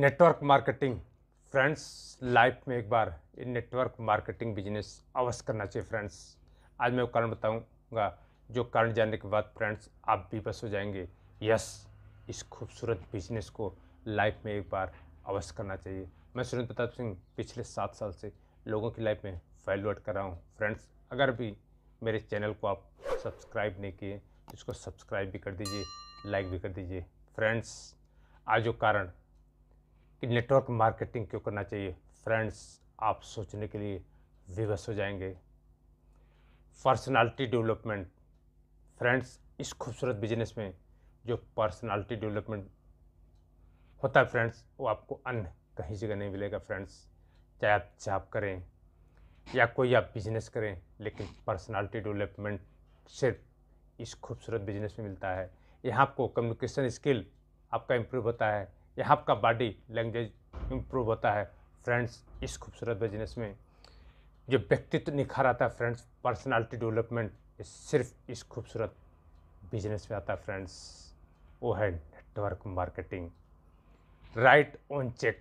network marketing friends life में एक बार network marketing business अवश्य करना चाहिए फ्रेंड्स आज मैं वो कारण बताऊंगा जो कारण जानने के बाद फ्रेंड्स आप भी बस हो जाएंगे यस इस खूबसूरत बिजनेस को लाइफ में एक बार अवश्य करना चाहिए मैं सुरेंद्र प्रताप सिंह पिछले सात साल से लोगों की लाइफ में फॉलोअर्ट कर रहा हूँ फ्रेंड्स अगर भी मेरे चैनल को आप सब्सक्राइब नहीं किए तो इसको सब्सक्राइब भी कर दीजिए लाइक भी कर दीजिए फ्रेंड्स आज जो कारण कि नेटवर्क मार्केटिंग क्यों करना चाहिए फ्रेंड्स आप सोचने के लिए विवश हो जाएंगे पर्सनालिटी डेवलपमेंट फ्रेंड्स इस खूबसूरत बिजनेस में जो पर्सनालिटी डेवलपमेंट होता है फ्रेंड्स वो आपको अन्य कहीं जगह नहीं मिलेगा फ्रेंड्स चाहे आप जॉब करें या कोई आप बिजनेस करें लेकिन पर्सनालिटी डेवलपमेंट सिर्फ इस खूबसूरत बिजनेस में मिलता है यहाँ आपको कम्युनिकेशन स्किल आपका इम्प्रूव होता है यहाँ आपका बॉडी लैंग्वेज इम्प्रूव होता है फ्रेंड्स इस खूबसूरत बिजनेस में जो व्यक्तित्व निखार आता है फ्रेंड्स पर्सनालिटी डेवलपमेंट सिर्फ इस खूबसूरत बिजनेस में आता है फ्रेंड्स वो है network marketing right on check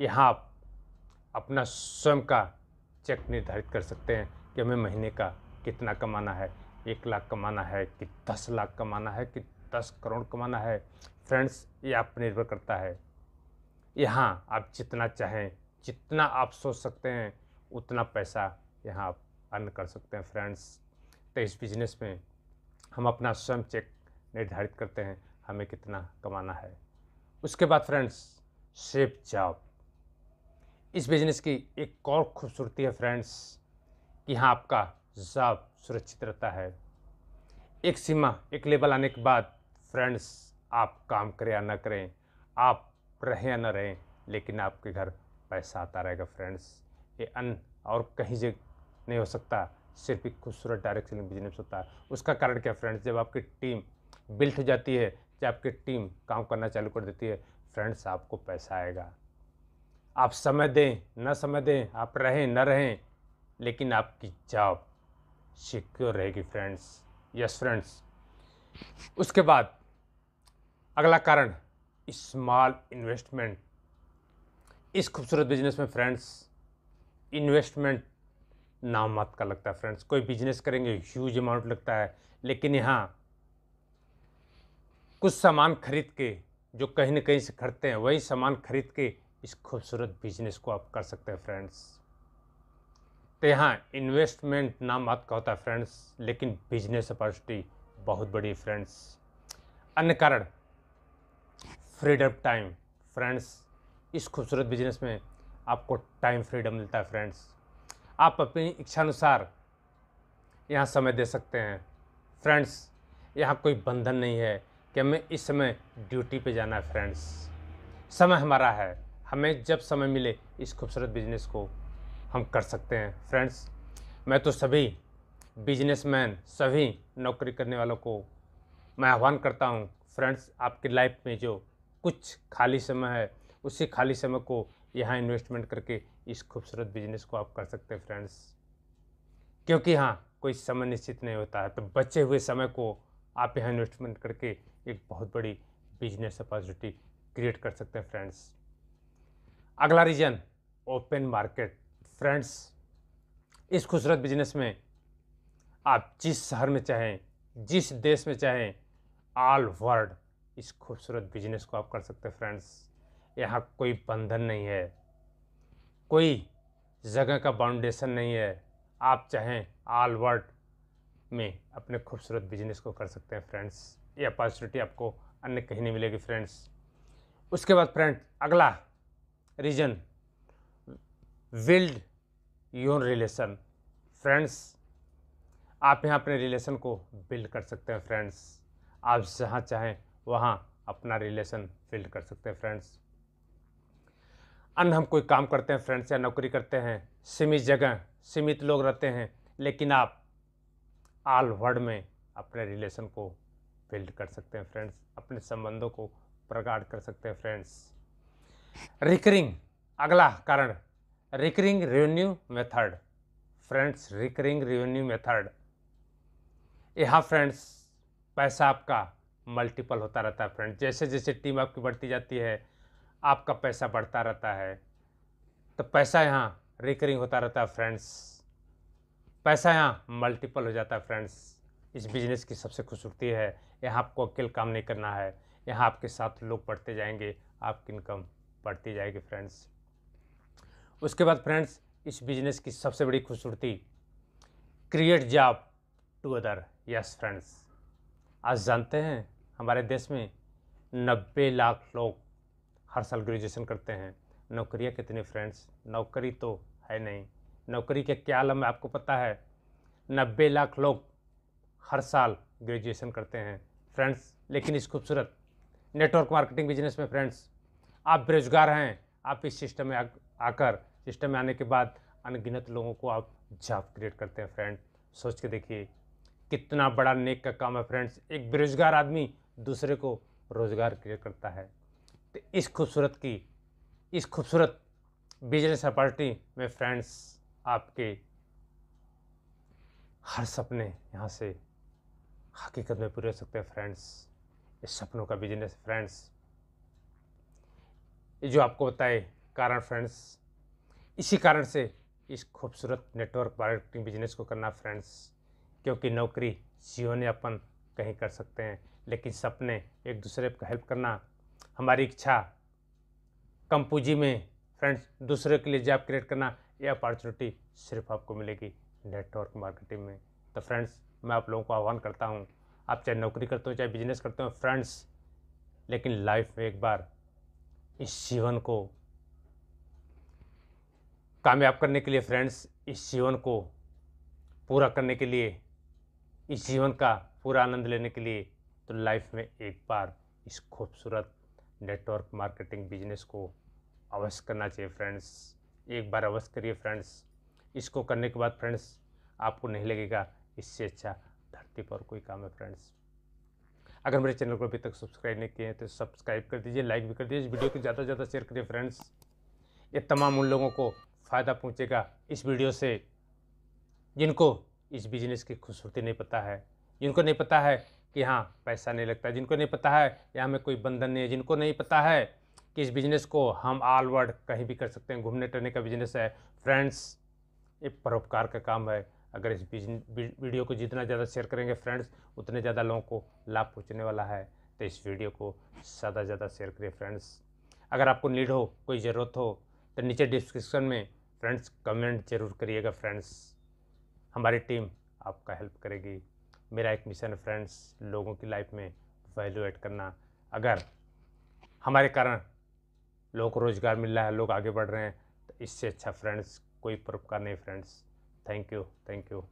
यहाँ आप अपना स्वयं का चेक निर्धारित कर सकते हैं कि हमें महीने का कितना कमाना है एक लाख कमाना है कि दस लाख कमाना है कि दस करोड़ कमाना है फ्रेंड्स ये आप पर निर्भर करता है यहाँ आप जितना चाहें जितना आप सोच सकते हैं उतना पैसा यहाँ आप अर्न कर सकते हैं फ्रेंड्स तो इस बिजनेस में हम अपना स्वयं चेक निर्धारित करते हैं हमें कितना कमाना है उसके बाद फ्रेंड्स सेफ जॉब इस बिज़नेस की एक और खूबसूरती है फ्रेंड्स कि यहाँ आपका जॉब सुरक्षित रहता है एक सीमा एक लेवल आने के बाद फ्रेंड्स आप काम करें या ना करें आप रहें या ना रहें लेकिन आपके घर पैसा आता रहेगा फ्रेंड्स ये अन और कहीं से नहीं हो सकता सिर्फ एक खूबसूरत डायरेक्ट सेलिंग बिजनेस होता है उसका कारण क्या फ्रेंड्स जब आपकी टीम बिल्ट हो जाती है जब आपकी टीम काम करना चालू कर देती है फ्रेंड्स आपको पैसा आएगा आप समय दें ना समय दें आप रहें ना रहें लेकिन आपकी जॉब सिक्योर रहेगी फ्रेंड्स यस फ्रेंड्स उसके बाद अगला कारण स्मॉल इन्वेस्टमेंट इस खूबसूरत बिजनेस में फ्रेंड्स इन्वेस्टमेंट नाम मात का लगता है फ्रेंड्स कोई बिजनेस करेंगे ह्यूज अमाउंट लगता है लेकिन यहाँ कुछ सामान खरीद के जो कहीं ना कहीं से खरीदते हैं वही सामान खरीद के इस खूबसूरत बिजनेस को आप कर सकते हैं फ्रेंड्स तो यहाँ इन्वेस्टमेंट नाम बात का होता है फ्रेंड्स लेकिन बिजनेस अपॉर्चुनिटी बहुत बड़ी फ्रेंड्स अन्य कारण फ्रीडम टाइम फ्रेंड्स इस खूबसूरत बिजनेस में आपको टाइम फ्रीडम मिलता है फ्रेंड्स आप अपनी इच्छानुसार यहाँ समय दे सकते हैं फ्रेंड्स यहाँ कोई बंधन नहीं है कि हमें इस समय ड्यूटी पे जाना है फ्रेंड्स समय हमारा है हमें जब समय मिले इस खूबसूरत बिजनेस को हम कर सकते हैं फ्रेंड्स मैं तो सभी बिजनेसमैन सभी नौकरी करने वालों को मैं आह्वान करता हूँ फ्रेंड्स आपकी लाइफ में जो कुछ खाली समय है उसी खाली समय को यहाँ इन्वेस्टमेंट करके इस खूबसूरत बिजनेस को आप कर सकते हैं फ्रेंड्स क्योंकि हाँ कोई समय निश्चित नहीं होता है तो बचे हुए समय को आप यहाँ इन्वेस्टमेंट करके एक बहुत बड़ी बिजनेस अपॉर्चुनिटी क्रिएट कर सकते हैं फ्रेंड्स अगला रीजन ओपन मार्केट फ्रेंड्स इस खूबसूरत बिजनेस में आप जिस शहर में चाहें जिस देश में चाहें ऑल वर्ल्ड इस खूबसूरत बिजनेस को आप कर सकते हैं फ्रेंड्स यहाँ कोई बंधन नहीं है कोई जगह का बाउंडेशन नहीं है आप चाहें आल वर्ल्ड में अपने खूबसूरत बिजनेस को कर सकते हैं फ्रेंड्स ये अपॉर्चुनिटी आपको अन्य कहीं नहीं मिलेगी फ्रेंड्स उसके बाद फ्रेंड अगला reason build your relation friends आप यहाँ अपने रिलेशन को बिल्ड कर सकते हैं फ्रेंड्स आप जहाँ चाहें वहाँ अपना रिलेशन फिल्ड कर सकते हैं फ्रेंड्स अन्य हम कोई काम करते हैं फ्रेंड्स या नौकरी करते हैं सीमित जगह सीमित लोग रहते हैं लेकिन आप ऑल वर्ल्ड में अपने रिलेशन को बिल्ड कर सकते हैं फ्रेंड्स अपने संबंधों को प्रगाढ़ कर सकते हैं फ्रेंड्स रिकरिंग अगला कारण recurring revenue method friends recurring revenue method यहाँ फ्रेंड्स पैसा आपका मल्टीपल होता रहता है फ्रेंड जैसे जैसे टीम आपकी बढ़ती जाती है आपका पैसा बढ़ता रहता है तो पैसा यहाँ रिकरिंग होता रहता है फ्रेंड्स पैसा यहाँ मल्टीपल हो जाता है फ्रेंड्स इस बिजनेस की सबसे खूबसूरती है यहाँ आपको अकेले काम नहीं करना है यहाँ आपके साथ लोग बढ़ते जाएंगे आपकी इनकम बढ़ती जाएगी फ्रेंड्स उसके बाद फ्रेंड्स इस बिजनेस की सबसे बड़ी खूबसूरती create job to other yes friends आज जानते हैं हमारे देश में नब्बे लाख लोग हर साल ग्रेजुएशन करते हैं नौकरियाँ कितनी फ्रेंड्स नौकरी तो है नहीं नौकरी के क्या आलम आपको पता है नब्बे लाख लोग हर साल ग्रेजुएशन करते हैं फ्रेंड्स लेकिन इस खूबसूरत नेटवर्क मार्केटिंग बिजनेस में फ्रेंड्स आप बेरोजगार हैं आप इस सिस्टम में आकर सिस्टम में आने के बाद अनगिनत लोगों को आप जॉब क्रिएट करते हैं फ्रेंड सोच के देखिए कितना बड़ा नेक का काम है फ्रेंड्स एक बेरोजगार आदमी दूसरे को रोज़गार क्रिएट करता है तो इस खूबसूरत की इस खूबसूरत बिजनेस अपॉर्चुनिटी में फ्रेंड्स आपके हर सपने यहाँ से हकीकत में पूरे हो सकते हैं फ्रेंड्स इस सपनों का बिजनेस फ्रेंड्स जो आपको बताए कारण फ्रेंड्स इसी कारण से इस खूबसूरत नेटवर्क मार्केटिंग बिजनेस को करना फ्रेंड्स क्योंकि नौकरी जीवन यापन कहीं कर सकते हैं लेकिन सपने एक दूसरे को हेल्प करना हमारी इच्छा कम पूंजी में फ्रेंड्स दूसरे के लिए जॉब क्रिएट करना ये अपॉर्चुनिटी सिर्फ आपको मिलेगी नेटवर्क मार्केटिंग में तो फ्रेंड्स मैं आप लोगों को आह्वान करता हूँ आप चाहे नौकरी करते हो चाहे बिजनेस करते हो फ्रेंड्स लेकिन लाइफ में एक बार इस जीवन को कामयाब करने के लिए फ्रेंड्स इस जीवन को पूरा करने के लिए इस जीवन का पूरा आनंद लेने के लिए तो लाइफ में एक बार इस खूबसूरत नेटवर्क मार्केटिंग बिजनेस को अवश्य करना चाहिए फ्रेंड्स एक बार अवश्य करिए फ्रेंड्स इसको करने के बाद फ्रेंड्स आपको नहीं लगेगा इससे अच्छा धरती पर कोई काम है फ्रेंड्स अगर मेरे चैनल को अभी तक सब्सक्राइब नहीं किए हैं तो सब्सक्राइब कर दीजिए लाइक भी कर दीजिए इस वीडियो को ज़्यादा से ज़्यादा शेयर करिए फ्रेंड्स ये तमाम उन लोगों को फ़ायदा पहुँचेगा इस वीडियो से जिनको इस बिजनेस की खूबसूरती नहीं पता है जिनको नहीं पता है कि हाँ पैसा नहीं लगता जिनको नहीं पता है या हमें कोई बंधन नहीं है जिनको नहीं पता है कि इस बिज़नेस को हम ऑल वर्ल्ड कहीं भी कर सकते हैं घूमने टहने का बिज़नेस है फ्रेंड्स ये परोपकार का काम है अगर इस वीडियो को जितना ज़्यादा शेयर करेंगे फ्रेंड्स उतने ज़्यादा लोगों को लाभ पहुँचने वाला है तो इस वीडियो को ज़्यादा से ज़्यादा शेयर करिए फ्रेंड्स अगर आपको नीड हो कोई ज़रूरत हो तो नीचे डिस्क्रिप्शन में फ्रेंड्स कमेंट जरूर करिएगा फ्रेंड्स हमारी टीम आपका हेल्प करेगी मेरा एक मिशन है फ्रेंड्स लोगों की लाइफ में वैल्यू एड करना अगर हमारे कारण लोगों को रोज़गार मिल रहा है लोग आगे बढ़ रहे हैं तो इससे अच्छा फ्रेंड्स कोई परोपकार नहीं friends thank you thank you